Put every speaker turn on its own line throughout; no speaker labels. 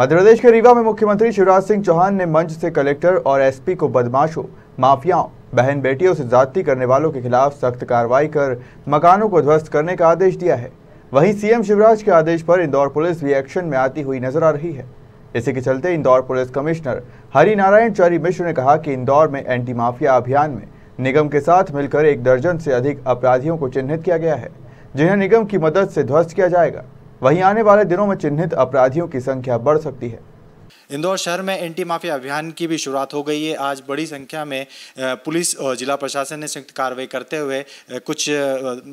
मध्यप्रदेश के रीवा में मुख्यमंत्री शिवराज सिंह चौहान ने मंच से कलेक्टर और एसपी को बदमाशों माफियाओं बहन बेटियों से जाति करने वालों के खिलाफ सख्त कार्रवाई कर मकानों को ध्वस्त करने का आदेश दिया है वहीं सीएम शिवराज के आदेश पर इंदौर पुलिस भी एक्शन में आती हुई नजर आ रही है इसी के चलते इंदौर पुलिस कमिश्नर हरिनारायण चौरी मिश्र ने कहा कि इंदौर में एंटी माफिया अभियान में निगम के साथ मिलकर एक दर्जन से अधिक अपराधियों को चिन्हित किया गया है जिन्हें निगम की मदद से ध्वस्त किया जाएगा वहीं आने वाले दिनों में चिन्हित अपराधियों की संख्या बढ़ सकती है
इंदौर शहर में एंटी माफिया अभियान की भी शुरुआत हो गई है आज बड़ी संख्या में पुलिस और जिला प्रशासन ने संयुक्त कार्रवाई करते हुए कुछ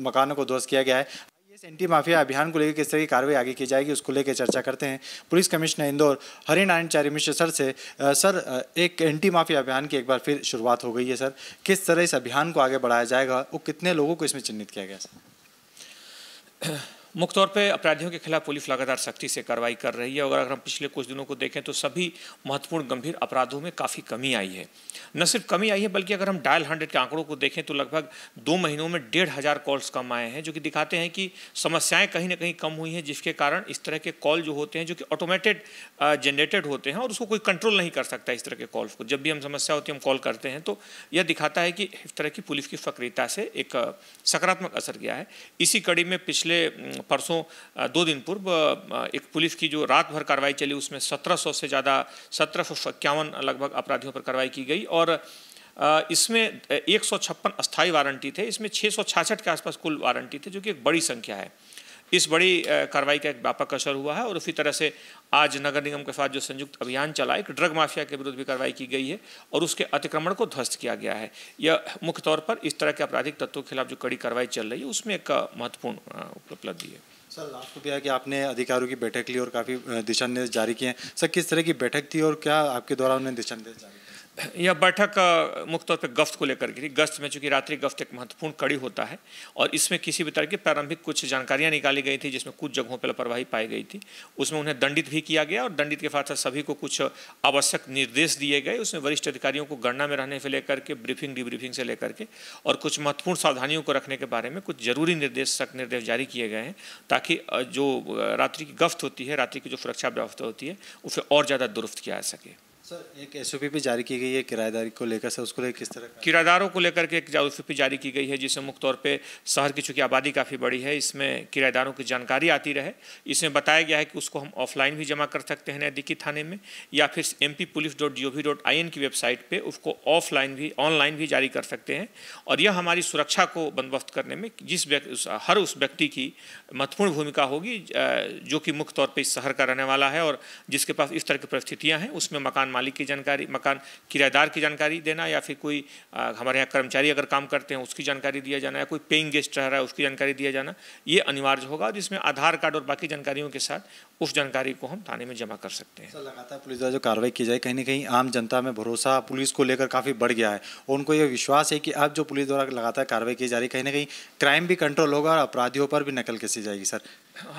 मकानों को ध्वस्त किया गया है इस एंटी माफिया अभियान को लेकर किस तरह की कार्रवाई आगे की जाएगी उसको लेकर चर्चा करते हैं police commissioner Indore Harinarayan Chari Mishra sir से सर एक एंटी माफिया अभियान की एक बार फिर शुरुआत हो गई है सर किस तरह इस अभियान को आगे बढ़ाया जाएगा और कितने लोगों को इसमें चिन्हित किया गया सर
मुख्य तौर पर अपराधियों के खिलाफ पुलिस लगातार सख्ती से कार्रवाई कर रही है और अगर हम पिछले कुछ दिनों को देखें तो सभी महत्वपूर्ण गंभीर अपराधों में काफ़ी कमी आई है न सिर्फ कमी आई है बल्कि अगर हम डायल हंड्रेड के आंकड़ों को देखें तो लगभग दो महीनों में डेढ़ हज़ार कॉल्स कम आए हैं जो कि दिखाते हैं कि समस्याएँ कहीं ना कहीं कम हुई हैं जिसके कारण इस तरह के कॉल जो होते हैं जो कि ऑटोमेटेड जनरेटेड होते हैं और उसको कोई कंट्रोल नहीं कर सकता इस तरह के कॉल्स को जब भी हम समस्या होती है हम कॉल करते हैं तो यह दिखाता है कि इस तरह की पुलिस की सक्रियता से एक सकारात्मक असर गया है इसी कड़ी में पिछले परसों दो दिन पूर्व एक पुलिस की जो रात भर कार्रवाई चली उसमें 1700 से ज़्यादा सत्रह लगभग अपराधियों पर कार्रवाई की गई और इसमें एक सौ स्थायी वारंटी थे इसमें छः के आसपास कुल वारंटी थे जो कि एक बड़ी संख्या है इस बड़ी कार्रवाई का एक व्यापक असर हुआ है और उसी तरह से आज नगर निगम के साथ जो संयुक्त अभियान चला एक ड्रग माफिया के विरुद्ध भी कार्रवाई की गई है और उसके अतिक्रमण को ध्वस्त किया गया है यह मुख्य तौर पर इस तरह के आपराधिक तत्वों के खिलाफ जो कड़ी कार्रवाई चल रही है उसमें एक महत्वपूर्ण उपलब्धि है सर लास्ट
है कि आपने अधिकारियों की बैठक ली और काफ़ी दिशा निर्देश जारी किए हैं सर किस तरह की बैठक थी और क्या आपके द्वारा उन्हें दिशा निर्देश जारी
यह बैठक मुख्य तौर पर गफ्त को लेकर के गश्त में चूंकि रात्रि गफ्त एक महत्वपूर्ण कड़ी होता है और इसमें किसी भी तरह की प्रारंभिक कुछ जानकारियां निकाली गई थी जिसमें कुछ जगहों पर लापरवाही पाई गई थी उसमें उन्हें दंडित भी किया गया और दंडित के साथ साथ सभी को कुछ आवश्यक निर्देश दिए गए उसमें वरिष्ठ अधिकारियों को गणना में रहने से लेकर के ब्रीफिंग डिब्रीफिंग से लेकर के और कुछ महत्वपूर्ण सावधानियों को रखने के बारे में कुछ जरूरी निर्देश सख्त निर्देश जारी किए गए हैं ताकि जो रात्रि की गफ्त होती है रात्रि की जो सुरक्षा व्यवस्था होती है उसे और ज़्यादा दुरुस्त किया जा सके
सर एक एस भी जारी की गई है किराएदारी को लेकर सर उसको लेकर किस तरह
किराएदारों को लेकर के एक एस जारी की गई है जिसमें मुख्य तौर पे शहर की चूँकि आबादी काफ़ी बड़ी है इसमें किराएदारों की जानकारी आती रहे इसमें बताया गया है कि उसको हम ऑफलाइन भी जमा कर सकते हैं नज़दीकी थाने में या फिर M P police dot G O V dot I N की वेबसाइट पर उसको ऑफलाइन भी ऑनलाइन भी जारी कर सकते हैं और यह हमारी सुरक्षा को बंदोबस्त करने में जिस हर उस व्यक्ति की महत्वपूर्ण भूमिका होगी जो कि मुख्य तौर पर इस शहर का रहने वाला है और जिसके पास इस तरह की परिस्थितियाँ हैं उसमें मकान मालिक की जानकारी मकान किराएदार की जानकारी देना या फिर कोई हमारे यहाँ कर्मचारी अगर काम करते हैं उसकी जानकारी दिया जाना या कोई पेइंग गेस्ट रह रहा है उसकी जानकारी दिया जाना ये अनिवार्य होगा और इसमें आधार कार्ड और बाकी जानकारियों के साथ उस जानकारी को हम थाने में जमा कर सकते हैं लगातार
पुलिस द्वारा जो कार्रवाई की जाए कहीं ना कहीं आम जनता में भरोसा पुलिस को लेकर काफ़ी बढ़ गया है और उनको यह विश्वास है कि अब जो पुलिस द्वारा लगातार कार्रवाई की जा रही है कहीं ना कहीं क्राइम भी कंट्रोल होगा और अपराधियों पर भी नकल कैसी जाएगी सर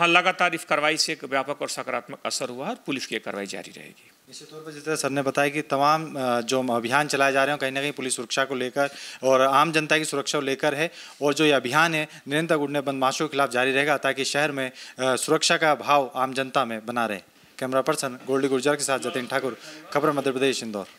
हाँ लगातार इस कार्रवाई से एक व्यापक और सकारात्मक असर हुआ और पुलिस की कार्रवाई जारी रहेगी
निश्चित तौर पर जिस तरह सर ने बताया कि तमाम जो अभियान चलाए जा रहे हैं कहीं ना कहीं पुलिस सुरक्षा को लेकर और आम जनता की सुरक्षा को लेकर है और जो ये अभियान है निरंतर गुडने बदमाशों के खिलाफ जारी रहेगा ताकि शहर में सुरक्षा का भाव आम जनता में बना रहे कैमरा पर्सन गोल्डी गुर्जर के साथ जतिन ठाकुर खबर मध्य प्रदेश इंदौर